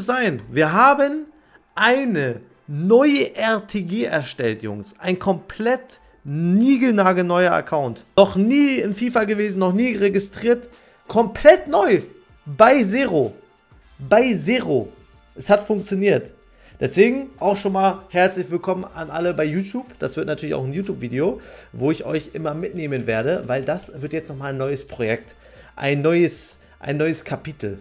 es sein. Wir haben eine neue RTG erstellt, Jungs. Ein komplett niegelnagelneuer Account. Noch nie in FIFA gewesen, noch nie registriert. Komplett neu. Bei Zero. Bei Zero. Es hat funktioniert. Deswegen auch schon mal herzlich willkommen an alle bei YouTube. Das wird natürlich auch ein YouTube-Video, wo ich euch immer mitnehmen werde, weil das wird jetzt nochmal ein neues Projekt. Ein neues, ein neues Kapitel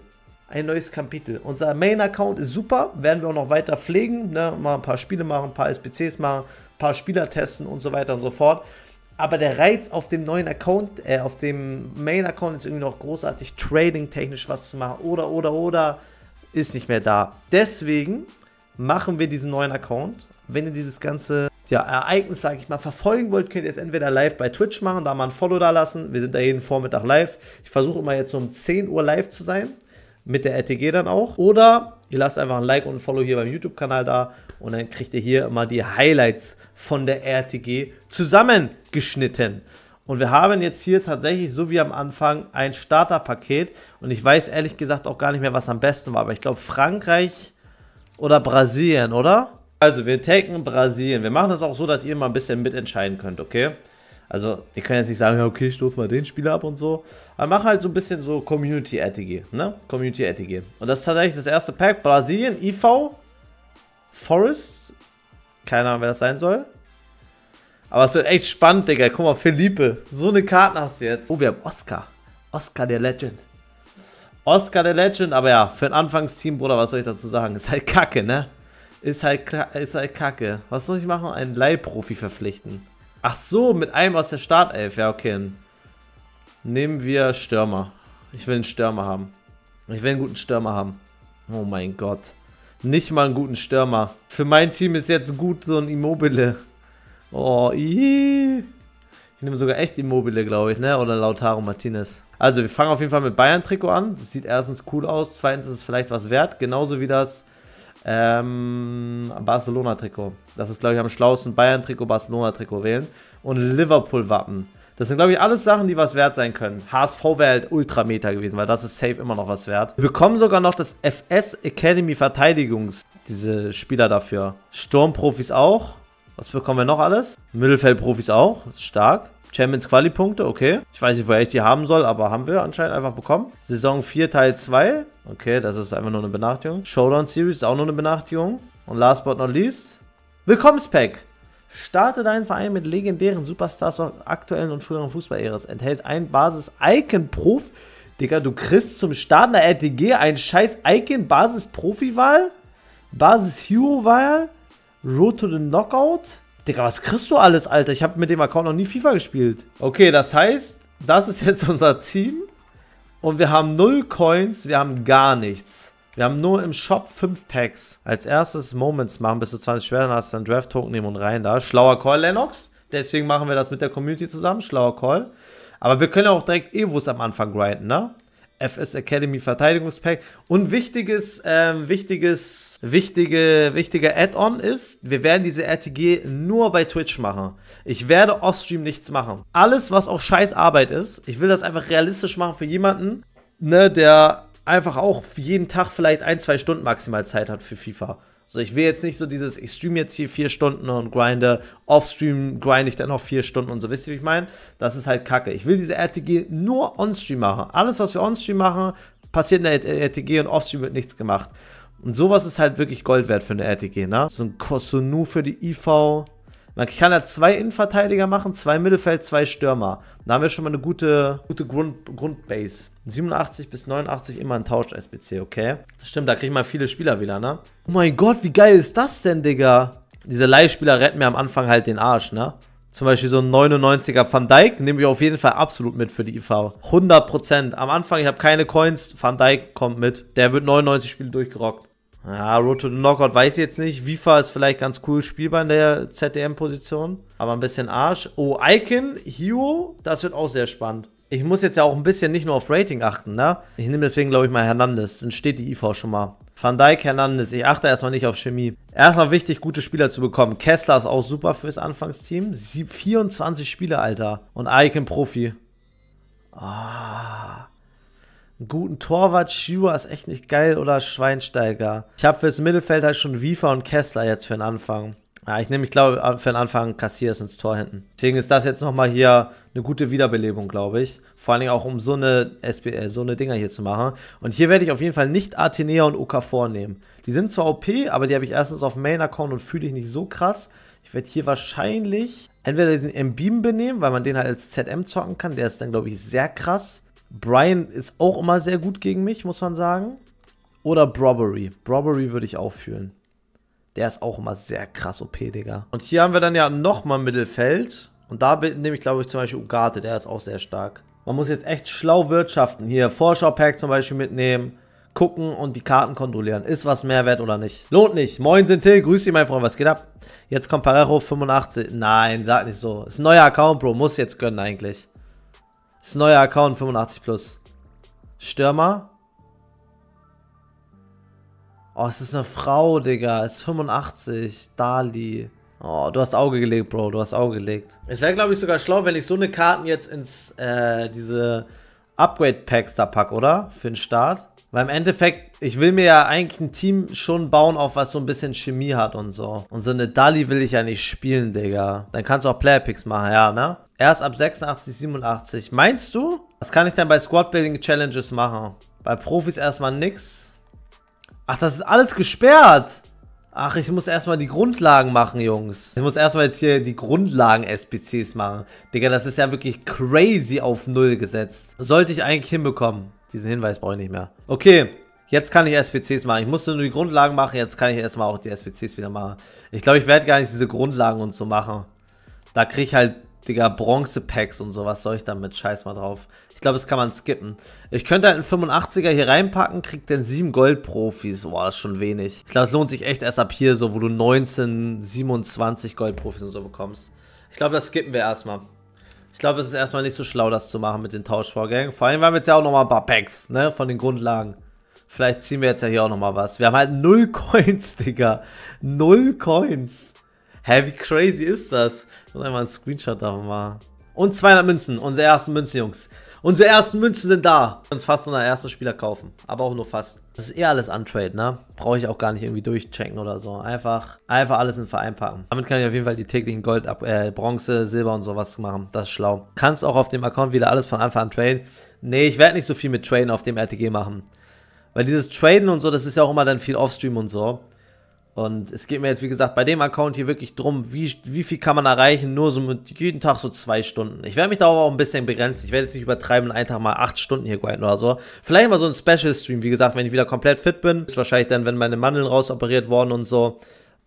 ein neues Kapitel. Unser Main-Account ist super, werden wir auch noch weiter pflegen, ne? mal ein paar Spiele machen, ein paar SPCs machen, ein paar Spieler testen und so weiter und so fort. Aber der Reiz auf dem neuen Account, äh, auf dem Main-Account ist irgendwie noch großartig, trading-technisch was zu machen oder, oder, oder, ist nicht mehr da. Deswegen machen wir diesen neuen Account. Wenn ihr dieses ganze ja, Ereignis, sage ich mal, verfolgen wollt, könnt ihr es entweder live bei Twitch machen, da mal ein Follow da lassen. Wir sind da jeden Vormittag live. Ich versuche immer jetzt um 10 Uhr live zu sein mit der RTG dann auch. Oder ihr lasst einfach ein Like und ein Follow hier beim YouTube-Kanal da und dann kriegt ihr hier immer die Highlights von der RTG zusammengeschnitten. Und wir haben jetzt hier tatsächlich, so wie am Anfang, ein Starterpaket. Und ich weiß ehrlich gesagt auch gar nicht mehr, was am besten war. Aber ich glaube, Frankreich oder Brasilien, oder? Also, wir taken Brasilien. Wir machen das auch so, dass ihr mal ein bisschen mitentscheiden könnt, okay? Also, die können jetzt nicht sagen, ja, okay, stoß mal den Spieler ab und so. Aber machen halt so ein bisschen so community ATG, ne? Community-Etige. Und das ist tatsächlich das erste Pack. Brasilien, IV, Forest. Keine Ahnung, wer das sein soll. Aber es wird echt spannend, Digga. Guck mal, Felipe. So eine Karte hast du jetzt. Oh, wir haben Oscar. Oscar der Legend. Oscar der Legend, aber ja, für ein Anfangsteam, Bruder, was soll ich dazu sagen? Ist halt kacke, ne? Ist halt, ist halt kacke. Was soll ich machen? Einen Leihprofi verpflichten. Ach so, mit einem aus der Startelf. Ja, okay. Nehmen wir Stürmer. Ich will einen Stürmer haben. Ich will einen guten Stürmer haben. Oh mein Gott. Nicht mal einen guten Stürmer. Für mein Team ist jetzt gut so ein Immobile. Oh, ii. Ich nehme sogar echt Immobile, glaube ich, ne? Oder Lautaro Martinez. Also, wir fangen auf jeden Fall mit Bayern-Trikot an. Das sieht erstens cool aus. Zweitens ist es vielleicht was wert. Genauso wie das ähm, Barcelona-Trikot. Das ist, glaube ich, am schlauesten. Bayern-Trikot, Barcelona-Trikot wählen. Und Liverpool-Wappen. Das sind, glaube ich, alles Sachen, die was wert sein können. HSV wäre halt Ultrameter gewesen, weil das ist safe immer noch was wert. Wir bekommen sogar noch das FS Academy Verteidigungs, diese Spieler dafür. Sturmprofis auch. Was bekommen wir noch alles? Mittelfeldprofis auch. Stark. Champions Quali-Punkte, okay. Ich weiß nicht, woher ich die haben soll, aber haben wir anscheinend einfach bekommen. Saison 4 Teil 2. Okay, das ist einfach nur eine Benachrichtigung. Showdown Series ist auch nur eine Benachrichtigung. Und last but not least, Willkommenspack. Starte deinen Verein mit legendären Superstars aus aktuellen und früheren fußball Fußballeras. Enthält ein Basis-Icon-Prof. Digga, du kriegst zum Starten der RTG ein scheiß Icon-Basis-Profi-Wahl? Basis-Hero-Wahl? Road to the Knockout? Digga, was kriegst du alles, Alter? Ich habe mit dem Account noch nie FIFA gespielt. Okay, das heißt, das ist jetzt unser Team. Und wir haben null Coins, wir haben gar nichts. Wir haben nur im Shop 5 Packs. Als erstes Moments machen, bis du 20 Schwertern hast, dann Draft-Token nehmen und rein da. Schlauer Call, Lennox. Deswegen machen wir das mit der Community zusammen. Schlauer Call. Aber wir können auch direkt Evos am Anfang grinden, ne? FS Academy Verteidigungspack. Und wichtiges, ähm, wichtiges, wichtige, wichtiger Add-on ist, wir werden diese RTG nur bei Twitch machen. Ich werde offstream nichts machen. Alles, was auch scheiß Arbeit ist, ich will das einfach realistisch machen für jemanden, ne, der einfach auch jeden Tag vielleicht ein, zwei Stunden maximal Zeit hat für FIFA. So, ich will jetzt nicht so dieses, ich stream jetzt hier vier Stunden und grinde, offstream grinde ich dann noch vier Stunden und so. Wisst ihr, wie ich meine? Das ist halt kacke. Ich will diese RTG nur onstream machen. Alles, was wir onstream machen, passiert in der RTG und offstream wird nichts gemacht. Und sowas ist halt wirklich Gold wert für eine RTG, ne? So ein Kosunu für die IV, man kann ja zwei Innenverteidiger machen, zwei Mittelfeld, zwei Stürmer. Da haben wir schon mal eine gute, gute Grund, Grundbase. 87 bis 89 immer ein Tausch-SBC, okay? Stimmt, da kriegen wir viele Spieler wieder, ne? Oh mein Gott, wie geil ist das denn, Digga? Diese Leihspieler retten mir am Anfang halt den Arsch, ne? Zum Beispiel so ein 99er Van Dijk nehme ich auf jeden Fall absolut mit für die IV. 100%. Am Anfang, ich habe keine Coins, Van Dijk kommt mit. Der wird 99 Spiele durchgerockt. Ja, Road to the Knockout weiß ich jetzt nicht. Vifa ist vielleicht ganz cool spielbar in der ZDM-Position, aber ein bisschen Arsch. Oh, Icon, Hero, das wird auch sehr spannend. Ich muss jetzt ja auch ein bisschen nicht nur auf Rating achten, ne? Ich nehme deswegen, glaube ich, mal Hernandez. Dann steht die IV schon mal. Van Dijk, Hernandez. Ich achte erstmal nicht auf Chemie. Erstmal wichtig, gute Spieler zu bekommen. Kessler ist auch super fürs Anfangsteam. 24 Spiele, Alter. Und Icon Profi. Ah einen guten Torwart. Schuhe ist echt nicht geil oder Schweinsteiger. Ich habe fürs Mittelfeld halt schon Wiefer und Kessler jetzt für den Anfang. Ja, ah, ich nehme, ich glaube, äh, für den Anfang Kassiers ins Tor hinten. Deswegen ist das jetzt nochmal hier eine gute Wiederbelebung, glaube ich. Vor allen Dingen auch, um so eine, SB, äh, so eine Dinger hier zu machen. Und hier werde ich auf jeden Fall nicht Athenea und Oka vornehmen. Die sind zwar OP, aber die habe ich erstens auf Main-Account und fühle ich nicht so krass. Ich werde hier wahrscheinlich entweder diesen Mbim benehmen, weil man den halt als ZM zocken kann. Der ist dann, glaube ich, sehr krass. Brian ist auch immer sehr gut gegen mich, muss man sagen. Oder Brobbery. Brobbery würde ich auch fühlen. Der ist auch immer sehr krass OP, Digga. Und hier haben wir dann ja nochmal Mittelfeld. Und da nehme ich, glaube ich, zum Beispiel Ugarte. Der ist auch sehr stark. Man muss jetzt echt schlau wirtschaften. Hier Vorschau-Pack zum Beispiel mitnehmen. Gucken und die Karten kontrollieren. Ist was Mehrwert oder nicht? Lohnt nicht. Moin, sind Till. Grüß dich, mein Freund. Was geht ab? Jetzt kommt Parejo 85. Nein, sag nicht so. Ist ein neuer Account, Bro. Muss jetzt gönnen eigentlich. Das ist neuer Account, 85 plus. Stürmer. Oh, es ist eine Frau, Digga. Es ist 85. Dali. Oh, du hast Auge gelegt, Bro. Du hast Auge gelegt. Es wäre, glaube ich, sogar schlau, wenn ich so eine Karten jetzt ins, äh, diese Upgrade-Packs da packe, oder? Für den Start. Weil im Endeffekt, ich will mir ja eigentlich ein Team schon bauen, auf was so ein bisschen Chemie hat und so. Und so eine Dali will ich ja nicht spielen, Digga. Dann kannst du auch Playerpicks machen, ja, ne? Erst ab 86, 87. Meinst du? Was kann ich denn bei Squad-Building-Challenges machen? Bei Profis erstmal nix. Ach, das ist alles gesperrt. Ach, ich muss erstmal die Grundlagen machen, Jungs. Ich muss erstmal jetzt hier die Grundlagen-SPCs machen. Digga, das ist ja wirklich crazy auf Null gesetzt. Sollte ich eigentlich hinbekommen. Diesen Hinweis brauche ich nicht mehr. Okay, jetzt kann ich SPCs machen. Ich musste nur die Grundlagen machen, jetzt kann ich erstmal auch die SPCs wieder machen. Ich glaube, ich werde gar nicht diese Grundlagen und so machen. Da kriege ich halt, Digga, Bronze-Packs und so. Was soll ich damit? Scheiß mal drauf. Ich glaube, das kann man skippen. Ich könnte halt einen 85er hier reinpacken, kriegt dann 7 Gold-Profis. Boah, das ist schon wenig. Ich glaube, es lohnt sich echt erst ab hier, so wo du 19, 27 Gold-Profis und so bekommst. Ich glaube, das skippen wir erstmal. Ich glaube, es ist erstmal nicht so schlau, das zu machen mit den Tauschvorgängen. Vor allem, wir haben jetzt ja auch nochmal ein paar Packs, ne, von den Grundlagen. Vielleicht ziehen wir jetzt ja hier auch nochmal was. Wir haben halt null Coins, Digga. Null Coins. Hä, wie crazy ist das? Ich muss einmal einen Screenshot davon machen. Und 200 Münzen, unsere ersten Münzen, Jungs. Unsere ersten Münzen sind da. Uns fast unseren ersten Spieler kaufen. Aber auch nur fast. Das ist eh alles Untrade, ne? Brauche ich auch gar nicht irgendwie durchchecken oder so. Einfach, einfach alles in den Verein packen. Damit kann ich auf jeden Fall die täglichen Gold, ab, äh, Bronze, Silber und sowas machen. Das ist schlau. Kannst auch auf dem Account wieder alles von Anfang an traden. Nee, ich werde nicht so viel mit Traden auf dem RTG machen. Weil dieses Traden und so, das ist ja auch immer dann viel Offstream und so. Und es geht mir jetzt, wie gesagt, bei dem Account hier wirklich drum, wie, wie viel kann man erreichen, nur so mit jeden Tag so zwei Stunden. Ich werde mich da auch ein bisschen begrenzen. Ich werde jetzt nicht übertreiben, einen Tag mal acht Stunden hier grinden oder so. Vielleicht mal so ein Special-Stream, wie gesagt, wenn ich wieder komplett fit bin. Ist wahrscheinlich dann, wenn meine Mandeln rausoperiert worden und so.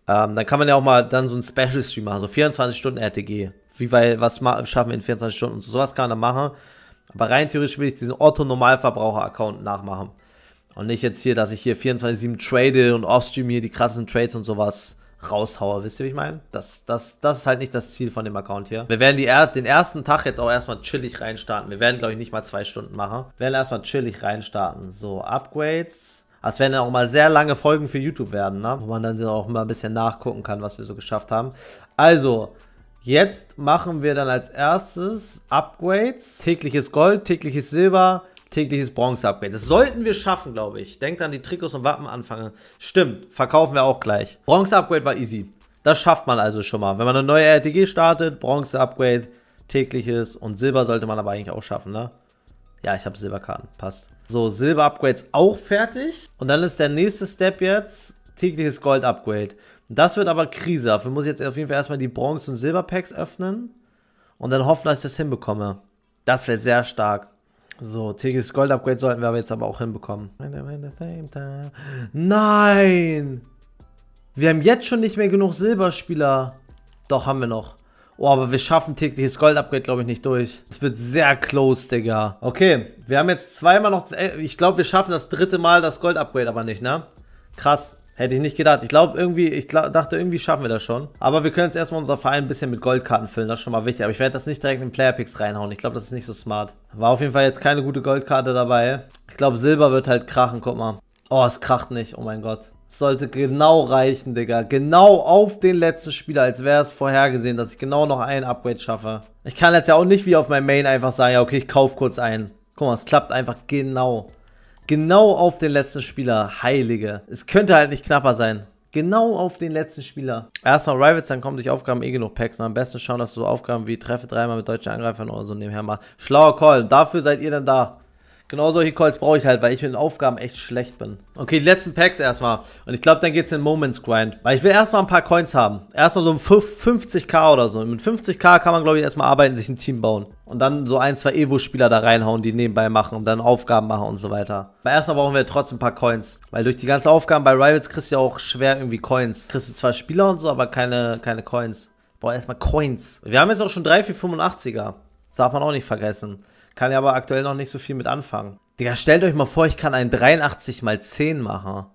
Ähm, dann kann man ja auch mal dann so ein Special-Stream machen, so 24 Stunden RTG. Wie weil, was schaffen wir in 24 Stunden und so. Sowas kann man dann machen. Aber rein theoretisch will ich diesen Otto-Normalverbraucher-Account nachmachen. Und nicht jetzt hier, dass ich hier 24-7 trade und offstream hier die krassen Trades und sowas raushaue. Wisst ihr, wie ich meine? Das, das, das ist halt nicht das Ziel von dem Account hier. Wir werden die er den ersten Tag jetzt auch erstmal chillig reinstarten. Wir werden, glaube ich, nicht mal zwei Stunden machen. Wir werden erstmal chillig reinstarten. So, Upgrades. Das werden dann auch mal sehr lange Folgen für YouTube werden, ne? wo man dann auch mal ein bisschen nachgucken kann, was wir so geschafft haben. Also, jetzt machen wir dann als erstes Upgrades. Tägliches Gold, tägliches Silber, tägliches Bronze-Upgrade. Das sollten wir schaffen, glaube ich. Denkt an die Trikots und Wappen anfangen. Stimmt, verkaufen wir auch gleich. Bronze-Upgrade war easy. Das schafft man also schon mal. Wenn man eine neue RTG startet, Bronze-Upgrade, tägliches und Silber sollte man aber eigentlich auch schaffen, ne? Ja, ich habe Silberkarten, passt. So, Silber-Upgrades auch fertig. Und dann ist der nächste Step jetzt tägliches Gold-Upgrade. Das wird aber Krise. Dafür muss ich jetzt auf jeden Fall erstmal die Bronze- und Silber-Packs öffnen und dann hoffen, dass ich das hinbekomme. Das wäre sehr stark. So, tägliches Gold-Upgrade sollten wir aber jetzt aber auch hinbekommen. Nein! Wir haben jetzt schon nicht mehr genug Silberspieler. Doch, haben wir noch. Oh, aber wir schaffen tägliches Gold-Upgrade, glaube ich, nicht durch. Es wird sehr close, Digga. Okay, wir haben jetzt zweimal noch... Ich glaube, wir schaffen das dritte Mal das Gold-Upgrade aber nicht, ne? Krass. Hätte ich nicht gedacht. Ich glaube irgendwie, ich glaub, dachte irgendwie schaffen wir das schon. Aber wir können jetzt erstmal unser Verein ein bisschen mit Goldkarten füllen, das ist schon mal wichtig. Aber ich werde das nicht direkt in Player Picks reinhauen. Ich glaube, das ist nicht so smart. War auf jeden Fall jetzt keine gute Goldkarte dabei. Ich glaube, Silber wird halt krachen, guck mal. Oh, es kracht nicht, oh mein Gott. Es sollte genau reichen, Digga. Genau auf den letzten Spieler, als wäre es vorhergesehen, dass ich genau noch ein Upgrade schaffe. Ich kann jetzt ja auch nicht wie auf mein Main einfach sagen, ja okay, ich kaufe kurz einen. Guck mal, es klappt einfach genau. Genau auf den letzten Spieler. Heilige. Es könnte halt nicht knapper sein. Genau auf den letzten Spieler. Erstmal Rivals, dann kommen durch Aufgaben eh genug Packs. Und am besten schauen, dass du so Aufgaben wie Treffe dreimal mit deutschen Angreifern oder so nebenher machst. Schlauer Call. Dafür seid ihr dann da. Genau solche Calls brauche ich halt, weil ich mit den Aufgaben echt schlecht bin. Okay, die letzten Packs erstmal. Und ich glaube, dann geht es in Moments Grind. Weil ich will erstmal ein paar Coins haben. Erstmal so ein 50k oder so. Mit 50k kann man, glaube ich, erstmal arbeiten, sich ein Team bauen und dann so ein, zwei Evo-Spieler da reinhauen, die nebenbei machen und dann Aufgaben machen und so weiter. Aber erstmal brauchen wir trotzdem ein paar Coins, weil durch die ganzen Aufgaben bei Rivals kriegst du ja auch schwer irgendwie Coins. Kriegst du zwar Spieler und so, aber keine, keine Coins. Boah, erstmal Coins. Wir haben jetzt auch schon 3 4, 85er. Das darf man auch nicht vergessen. Kann ja aber aktuell noch nicht so viel mit anfangen. Digga, stellt euch mal vor, ich kann einen 83 mal 10 machen.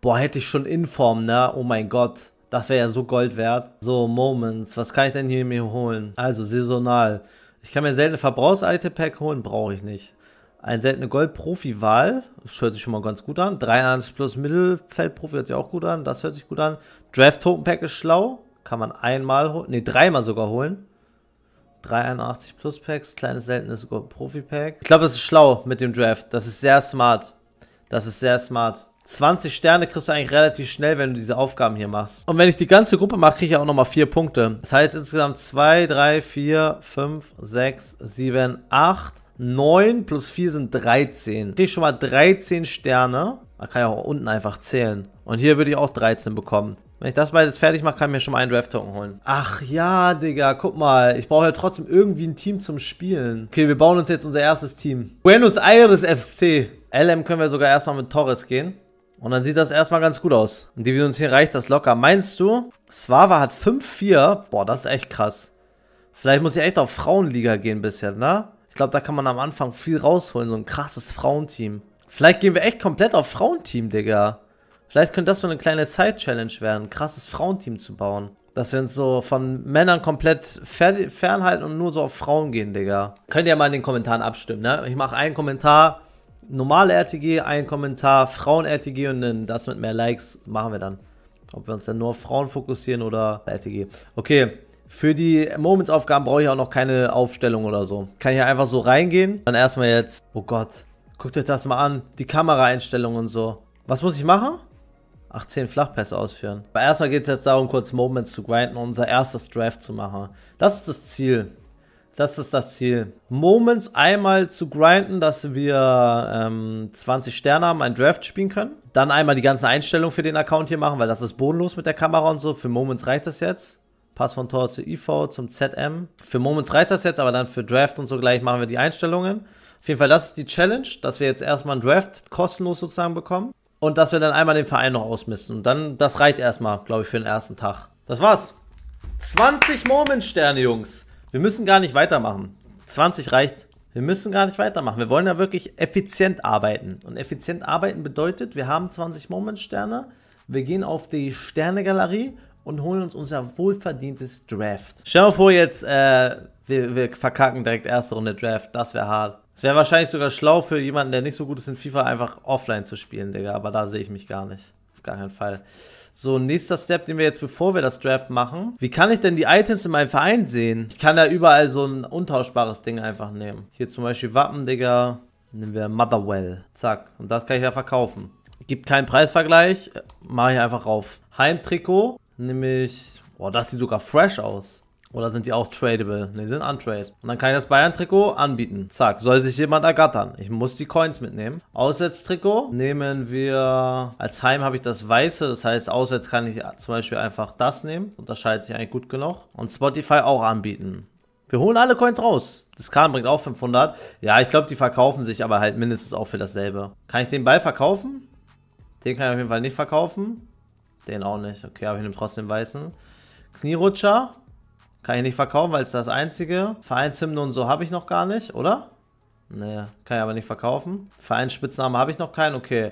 Boah, hätte ich schon Inform, ne? Oh mein Gott. Das wäre ja so Gold wert. So, Moments. Was kann ich denn hier mir holen? Also, saisonal. Ich kann mir seltene Verbrauchs-Item-Pack holen, brauche ich nicht. Ein seltene Gold-Profi-Wahl, das hört sich schon mal ganz gut an. 3 plus Mittelfeld-Profi hört sich auch gut an, das hört sich gut an. Draft-Token-Pack ist schlau, kann man einmal holen, ne, dreimal sogar holen. 381 plus Packs, kleines seltenes Profi-Pack. Ich glaube, das ist schlau mit dem Draft. Das ist sehr smart. Das ist sehr smart. 20 Sterne kriegst du eigentlich relativ schnell, wenn du diese Aufgaben hier machst. Und wenn ich die ganze Gruppe mache, kriege ich auch nochmal 4 Punkte. Das heißt insgesamt 2, 3, 4, 5, 6, 7, 8, 9 plus 4 sind 13. Kriege ich schon mal 13 Sterne. Man kann ja auch unten einfach zählen. Und hier würde ich auch 13 bekommen. Wenn ich das beides fertig mache, kann ich mir schon mal einen Draft-Token holen. Ach ja, Digga, guck mal. Ich brauche ja trotzdem irgendwie ein Team zum Spielen. Okay, wir bauen uns jetzt unser erstes Team. Buenos Aires FC. LM können wir sogar erstmal mit Torres gehen. Und dann sieht das erstmal ganz gut aus. Und die Division hier reicht das locker. Meinst du, Swava hat 5-4? Boah, das ist echt krass. Vielleicht muss ich echt auf Frauenliga gehen bisher, ne? Ich glaube, da kann man am Anfang viel rausholen. So ein krasses Frauenteam. Vielleicht gehen wir echt komplett auf Frauenteam, Digga. Vielleicht könnte das so eine kleine Zeit-Challenge werden, ein krasses Frauenteam zu bauen. Dass wir uns so von Männern komplett fernhalten und nur so auf Frauen gehen, Digga. Könnt ihr mal in den Kommentaren abstimmen, ne? Ich mache einen Kommentar, normale RTG, ein Kommentar, Frauen-RTG und dann das mit mehr Likes machen wir dann. Ob wir uns dann nur auf Frauen fokussieren oder RTG. Okay, für die Moments-Aufgaben brauche ich auch noch keine Aufstellung oder so. Kann ich einfach so reingehen. Dann erstmal jetzt, oh Gott, guckt euch das mal an. Die Kameraeinstellungen und so. Was muss ich machen? 18 Flachpässe ausführen. Aber erstmal geht es jetzt darum, kurz Moments zu grinden und unser erstes Draft zu machen. Das ist das Ziel. Das ist das Ziel. Moments einmal zu grinden, dass wir ähm, 20 Sterne haben, ein Draft spielen können. Dann einmal die ganzen Einstellungen für den Account hier machen, weil das ist bodenlos mit der Kamera und so. Für Moments reicht das jetzt. Pass von Tor zu IV, zum ZM. Für Moments reicht das jetzt, aber dann für Draft und so gleich machen wir die Einstellungen. Auf jeden Fall, das ist die Challenge, dass wir jetzt erstmal einen Draft kostenlos sozusagen bekommen. Und dass wir dann einmal den Verein noch ausmisten. Und dann, das reicht erstmal, glaube ich, für den ersten Tag. Das war's. 20 moments sterne Jungs. Wir müssen gar nicht weitermachen. 20 reicht. Wir müssen gar nicht weitermachen. Wir wollen ja wirklich effizient arbeiten. Und effizient arbeiten bedeutet, wir haben 20 Moment-Sterne. Wir gehen auf die Sterne-Galerie und holen uns unser wohlverdientes Draft. Stell dir mal vor, jetzt, äh, wir, wir, verkacken direkt erste Runde Draft. Das wäre hart. Es wäre wahrscheinlich sogar schlau für jemanden, der nicht so gut ist in FIFA, einfach offline zu spielen, Digga. Aber da sehe ich mich gar nicht. Auf gar keinen Fall. So, nächster Step, den wir jetzt, bevor wir das Draft machen. Wie kann ich denn die Items in meinem Verein sehen? Ich kann da überall so ein untauschbares Ding einfach nehmen. Hier zum Beispiel Wappen, Digga. Nehmen wir Motherwell. Zack. Und das kann ich ja verkaufen. Gibt keinen Preisvergleich. Äh, Mache ich einfach rauf. Heimtrikot. Nehme ich... Oh, das sieht sogar fresh aus. Oder sind die auch tradable? Ne, sind untrade. Und dann kann ich das Bayern-Trikot anbieten. Zack, soll sich jemand ergattern. Ich muss die Coins mitnehmen. Auswärtstrikot nehmen wir... Als Heim habe ich das Weiße. Das heißt, auswärts kann ich zum Beispiel einfach das nehmen. Unterscheide ich eigentlich gut genug. Und Spotify auch anbieten. Wir holen alle Coins raus. Das Kahn bringt auch 500. Ja, ich glaube, die verkaufen sich aber halt mindestens auch für dasselbe. Kann ich den Ball verkaufen? Den kann ich auf jeden Fall nicht verkaufen. Den auch nicht. Okay, aber ich nehme trotzdem den weißen. Knierutscher. Kann ich nicht verkaufen, weil es das einzige. Vereinshymne und so habe ich noch gar nicht, oder? Nee, kann ich aber nicht verkaufen. Vereinsspitznamen habe ich noch keinen, okay.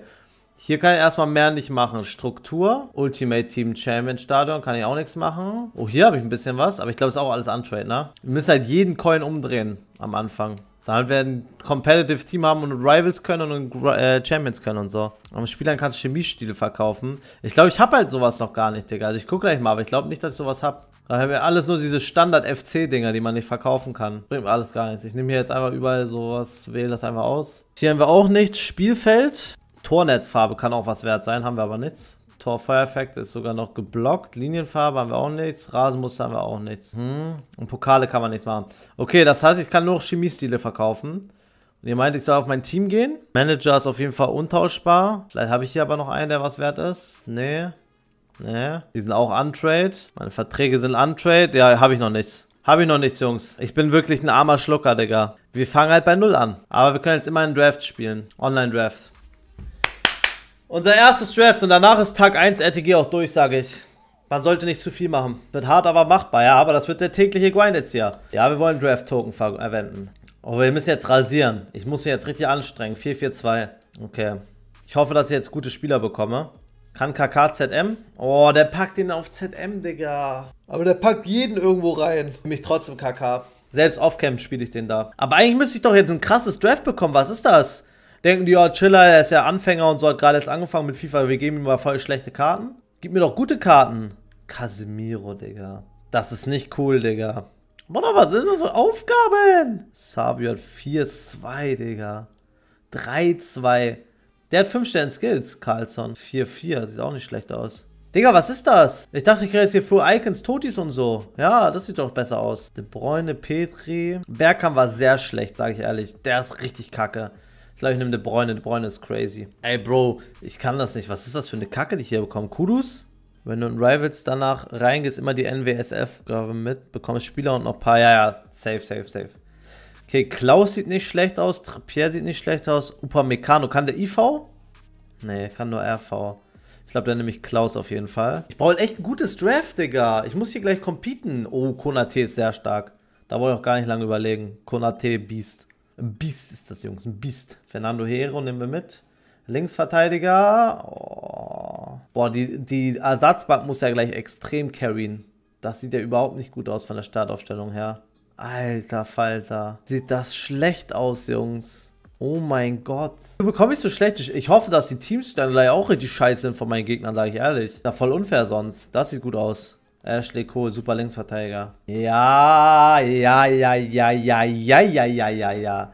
Hier kann ich erstmal mehr nicht machen. Struktur, Ultimate Team Champion Stadion, kann ich auch nichts machen. Oh, hier habe ich ein bisschen was, aber ich glaube, es ist auch alles Untrade, ne? Wir müssen halt jeden Coin umdrehen am Anfang. Dann werden Competitive Team haben und Rivals können und äh, Champions können und so. Und Spielern kannst du Chemiestile verkaufen. Ich glaube, ich habe halt sowas noch gar nicht, Digga. Also ich gucke gleich mal, aber ich glaube nicht, dass ich sowas habe. Da haben wir alles nur diese Standard-FC-Dinger, die man nicht verkaufen kann. Bringt mir alles gar nichts. Ich nehme hier jetzt einfach überall sowas, wähle das einfach aus. Hier haben wir auch nichts. Spielfeld. Tornetzfarbe kann auch was wert sein, haben wir aber nichts. Tor Firefact ist sogar noch geblockt. Linienfarbe haben wir auch nichts. Rasenmuster haben wir auch nichts. Hm. Und Pokale kann man nichts machen. Okay, das heißt, ich kann nur noch Chemiestile verkaufen. Und ihr meint, ich soll auf mein Team gehen? Manager ist auf jeden Fall untauschbar. Vielleicht habe ich hier aber noch einen, der was wert ist. Nee. Nee. Die sind auch untrade. Meine Verträge sind untrade. Ja, habe ich noch nichts. Habe ich noch nichts, Jungs. Ich bin wirklich ein armer Schlucker, Digga. Wir fangen halt bei Null an. Aber wir können jetzt immer einen Draft spielen. Online-Draft. Unser erstes Draft und danach ist Tag 1 RTG auch durch, sage ich. Man sollte nicht zu viel machen. Wird hart, aber machbar. Ja, aber das wird der tägliche Grind jetzt hier. Ja, wir wollen Draft-Token verwenden. Oh, wir müssen jetzt rasieren. Ich muss mich jetzt richtig anstrengen. 4-4-2. Okay. Ich hoffe, dass ich jetzt gute Spieler bekomme. Kann KK ZM? Oh, der packt ihn auf ZM, Digga. Aber der packt jeden irgendwo rein. Mich trotzdem KK. Selbst off-Camp spiele ich den da. Aber eigentlich müsste ich doch jetzt ein krasses Draft bekommen. Was ist das? denken die, ja, Chiller, er ist ja Anfänger und so hat gerade erst angefangen mit FIFA, wir geben ihm mal voll schlechte Karten. Gib mir doch gute Karten. Casemiro, Digga. Das ist nicht cool, Digga. Bruder, das sind so Aufgaben? Savio hat 4-2, Digga. 3-2. Der hat 5 Sterne Skills, Carlson. 4-4, sieht auch nicht schlecht aus. Digga, was ist das? Ich dachte, ich kriege jetzt hier Full Icons, Totis und so. Ja, das sieht doch besser aus. De Bräune, Petri. Bergkamp war sehr schlecht, sage ich ehrlich. Der ist richtig kacke. Ich glaube, ich nehme De Bruyne. De Bruyne ist crazy. Ey, Bro, ich kann das nicht. Was ist das für eine Kacke, die ich hier bekomme? Kudus? Wenn du in Rivals danach reingehst, immer die NWSF-Gabe mit, bekommst Spieler und noch ein paar. Ja, ja, safe, safe, safe. Okay, Klaus sieht nicht schlecht aus, Pierre sieht nicht schlecht aus, Upa Meccano, Kann der IV? Nee, kann nur RV. Ich glaube, dann nehme ich Klaus auf jeden Fall. Ich brauche echt ein gutes Draft, Digga. Ich muss hier gleich competen. Oh, Konate ist sehr stark. Da wollte ich auch gar nicht lange überlegen. Konate, Beast. Ein Biest ist das, Jungs, ein Biest. Fernando Hero nehmen wir mit. Linksverteidiger. Oh. Boah, die, die Ersatzbank muss ja gleich extrem carryen. Das sieht ja überhaupt nicht gut aus von der Startaufstellung her. Alter Falter. Sieht das schlecht aus, Jungs. Oh mein Gott. Wie bekomme ich so schlecht? Ich hoffe, dass die Teams dann gleich auch richtig scheiße sind von meinen Gegnern, sage ich ehrlich. Da voll unfair sonst. Das sieht gut aus. Ashley Cole, super Linksverteidiger. Ja, ja, ja, ja, ja, ja, ja, ja, ja, ja.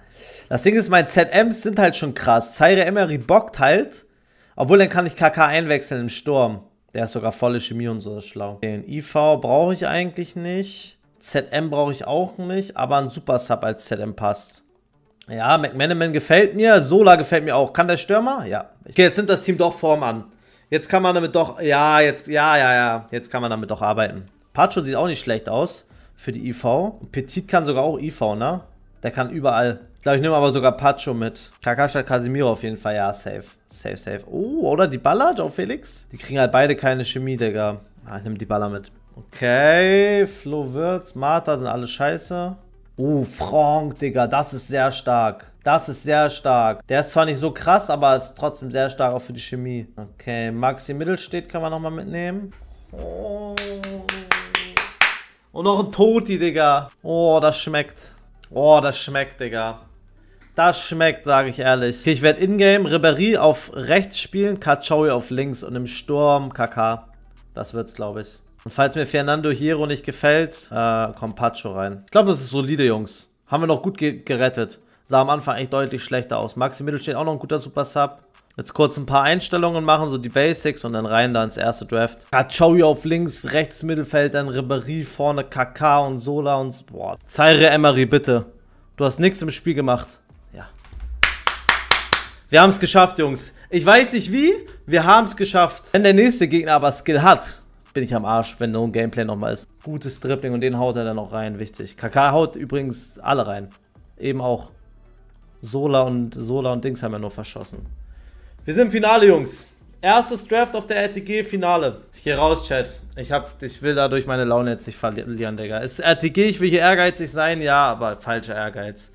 Das Ding ist, meine ZMs sind halt schon krass. Zaire Emery bockt halt. Obwohl, dann kann ich KK einwechseln im Sturm. Der ist sogar volle Chemie und so, ist schlau. Den IV brauche ich eigentlich nicht. ZM brauche ich auch nicht, aber ein Super Sub als ZM passt. Ja, McManaman gefällt mir, Sola gefällt mir auch. Kann der Stürmer? Ja. Okay, jetzt nimmt das Team doch Form an. Jetzt kann man damit doch, ja, jetzt, ja, ja, ja, jetzt kann man damit doch arbeiten. Pacho sieht auch nicht schlecht aus für die IV. Petit kann sogar auch IV, ne? Der kann überall. Ich glaube, ich nehme aber sogar Pacho mit. Kakasha Casimiro auf jeden Fall, ja, safe. Safe, safe. Oh, oder die Baller, Joe Felix? Die kriegen halt beide keine Chemie, Digga. Ah, ich nehme die Baller mit. Okay, Flo Wirtz, Martha sind alle scheiße. Oh, Frank, Digga, das ist sehr stark. Das ist sehr stark. Der ist zwar nicht so krass, aber ist trotzdem sehr stark auch für die Chemie. Okay, Maxi Mittelstedt kann man nochmal mitnehmen. Oh. Und noch ein Toti, Digga. Oh, das schmeckt. Oh, das schmeckt, Digga. Das schmeckt, sage ich ehrlich. Okay, ich werde Ingame Ribery auf rechts spielen, Kachowi auf links und im Sturm KK. Das wird's, glaube ich. Und falls mir Fernando Hierro nicht gefällt, äh, kommt Pacho rein. Ich glaube, das ist solide, Jungs. Haben wir noch gut ge gerettet. Sah am Anfang echt deutlich schlechter aus. Maxi Mittel steht auch noch ein guter Super Sub. Jetzt kurz ein paar Einstellungen machen, so die Basics und dann rein da ins erste Draft. Kachoui auf links, rechts Mittelfeld, dann Ribéry vorne, Kaka und Sola und... Boah, Zaire Emery, bitte. Du hast nichts im Spiel gemacht. Ja. Wir haben es geschafft, Jungs. Ich weiß nicht wie, wir haben es geschafft. Wenn der nächste Gegner aber Skill hat, bin ich am Arsch, wenn so ein Gameplay nochmal ist. Gutes Dribbling und den haut er dann auch rein, wichtig. KK haut übrigens alle rein. Eben auch. Sola und Sola und Dings haben ja nur verschossen. Wir sind im Finale, Jungs. Erstes Draft auf der RTG-Finale. Ich gehe raus, Chat. Ich, hab, ich will dadurch meine Laune jetzt nicht verlieren, Digga. Ist RTG, ich will hier ehrgeizig sein, ja, aber falscher Ehrgeiz.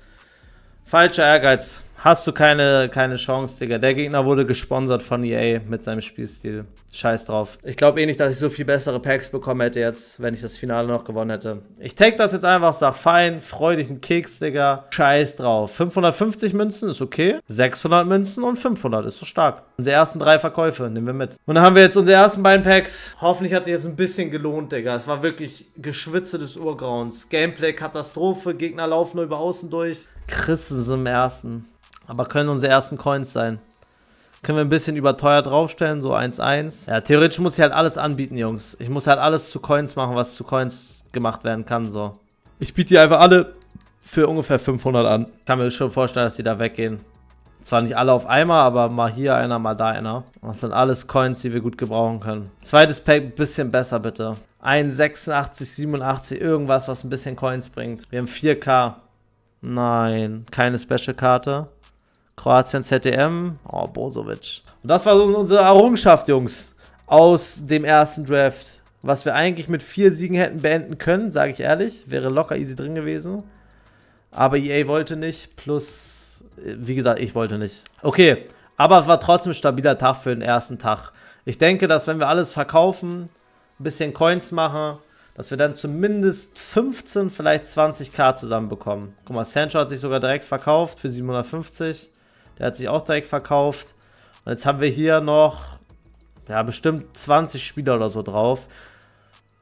Falscher Ehrgeiz hast du keine, keine Chance, Digga. Der Gegner wurde gesponsert von EA mit seinem Spielstil. Scheiß drauf. Ich glaube eh nicht, dass ich so viel bessere Packs bekommen hätte jetzt, wenn ich das Finale noch gewonnen hätte. Ich take das jetzt einfach, sag fein, freu dich einen Keks, Digga. Scheiß drauf. 550 Münzen ist okay. 600 Münzen und 500 ist so stark. Unsere ersten drei Verkäufe nehmen wir mit. Und dann haben wir jetzt unsere ersten beiden Packs. Hoffentlich hat sich jetzt ein bisschen gelohnt, Digga. Es war wirklich Geschwitze des Urgrauens. Gameplay Katastrophe, Gegner laufen nur über außen durch. Christen sind im ersten. Aber können unsere ersten Coins sein. Können wir ein bisschen überteuert draufstellen, so 1-1. Ja, theoretisch muss ich halt alles anbieten, Jungs. Ich muss halt alles zu Coins machen, was zu Coins gemacht werden kann, so. Ich biete die einfach alle für ungefähr 500 an. Kann mir schon vorstellen, dass die da weggehen. Zwar nicht alle auf einmal, aber mal hier einer, mal da einer. Das sind alles Coins, die wir gut gebrauchen können. Zweites Pack, ein bisschen besser bitte. 186, 87, irgendwas, was ein bisschen Coins bringt. Wir haben 4K. Nein, keine Special-Karte. Kroatien ZDM. Oh, Bozovic. Und das war so unsere Errungenschaft, Jungs, aus dem ersten Draft. Was wir eigentlich mit vier Siegen hätten beenden können, sage ich ehrlich. Wäre locker easy drin gewesen. Aber EA wollte nicht. Plus, äh, wie gesagt, ich wollte nicht. Okay, aber es war trotzdem ein stabiler Tag für den ersten Tag. Ich denke, dass wenn wir alles verkaufen, ein bisschen Coins machen, dass wir dann zumindest 15, vielleicht 20k zusammenbekommen. Guck mal, Sancho hat sich sogar direkt verkauft für 750. Der hat sich auch direkt verkauft. Und jetzt haben wir hier noch, ja, bestimmt 20 Spieler oder so drauf.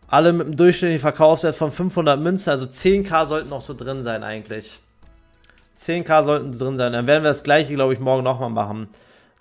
Alle mit einem durchschnittlichen Verkaufswert von 500 Münzen. Also 10k sollten noch so drin sein eigentlich. 10k sollten drin sein. Dann werden wir das gleiche, glaube ich, morgen nochmal machen.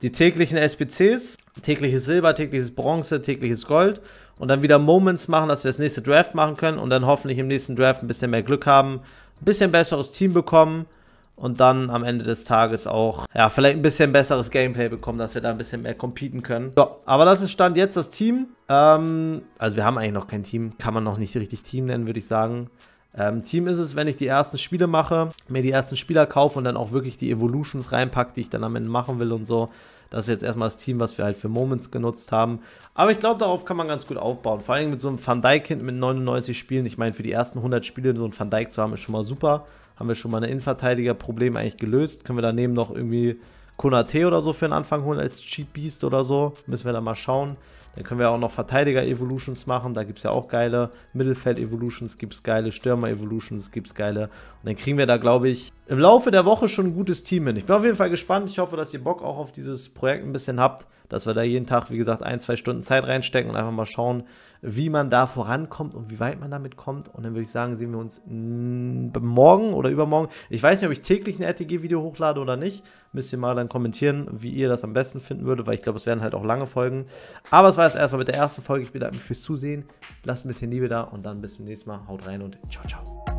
Die täglichen SPCs, tägliches Silber, tägliches Bronze, tägliches Gold und dann wieder Moments machen, dass wir das nächste Draft machen können und dann hoffentlich im nächsten Draft ein bisschen mehr Glück haben, ein bisschen besseres Team bekommen und dann am Ende des Tages auch, ja, vielleicht ein bisschen besseres Gameplay bekommen, dass wir da ein bisschen mehr competen können. So, aber das ist Stand jetzt das Team. Ähm, also wir haben eigentlich noch kein Team, kann man noch nicht richtig Team nennen, würde ich sagen. Ähm, Team ist es, wenn ich die ersten Spiele mache, mir die ersten Spieler kaufe und dann auch wirklich die Evolutions reinpacke, die ich dann am Ende machen will und so. Das ist jetzt erstmal das Team, was wir halt für Moments genutzt haben. Aber ich glaube, darauf kann man ganz gut aufbauen. Vor allem mit so einem Van Dijk hinten mit 99 Spielen. Ich meine, für die ersten 100 Spiele so einen Van Dijk zu haben, ist schon mal super haben wir schon mal ein Innenverteidiger-Problem eigentlich gelöst. Können wir daneben noch irgendwie Konate oder so für den Anfang holen als Cheat Beast oder so. Müssen wir da mal schauen. Dann können wir auch noch Verteidiger-Evolutions machen. Da gibt es ja auch geile Mittelfeld-Evolutions, gibt es geile Stürmer-Evolutions, gibt es geile. Und dann kriegen wir da, glaube ich, im Laufe der Woche schon ein gutes Team hin. Ich bin auf jeden Fall gespannt. Ich hoffe, dass ihr Bock auch auf dieses Projekt ein bisschen habt. Dass wir da jeden Tag, wie gesagt, ein, zwei Stunden Zeit reinstecken und einfach mal schauen, wie man da vorankommt und wie weit man damit kommt. Und dann würde ich sagen, sehen wir uns morgen oder übermorgen. Ich weiß nicht, ob ich täglich ein RTG-Video hochlade oder nicht. Müsst ihr mal dann kommentieren, wie ihr das am besten finden würdet, weil ich glaube, es werden halt auch lange Folgen. Aber es war es erstmal mit der ersten Folge. Ich bedanke mich fürs Zusehen. Lasst ein bisschen Liebe da und dann bis zum nächsten Mal. Haut rein und ciao, ciao.